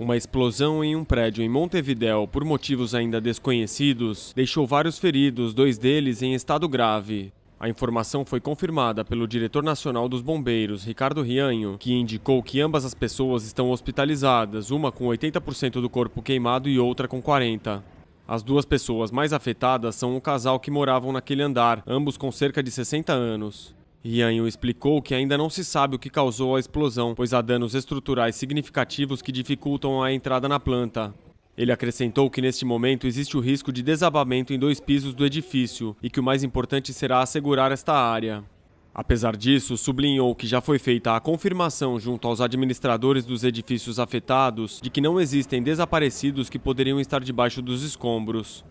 Uma explosão em um prédio em Montevidéu, por motivos ainda desconhecidos, deixou vários feridos, dois deles em estado grave. A informação foi confirmada pelo diretor nacional dos bombeiros, Ricardo Rianho, que indicou que ambas as pessoas estão hospitalizadas, uma com 80% do corpo queimado e outra com 40%. As duas pessoas mais afetadas são o casal que moravam naquele andar, ambos com cerca de 60 anos. Yanyu explicou que ainda não se sabe o que causou a explosão, pois há danos estruturais significativos que dificultam a entrada na planta. Ele acrescentou que neste momento existe o risco de desabamento em dois pisos do edifício e que o mais importante será assegurar esta área. Apesar disso, sublinhou que já foi feita a confirmação junto aos administradores dos edifícios afetados de que não existem desaparecidos que poderiam estar debaixo dos escombros.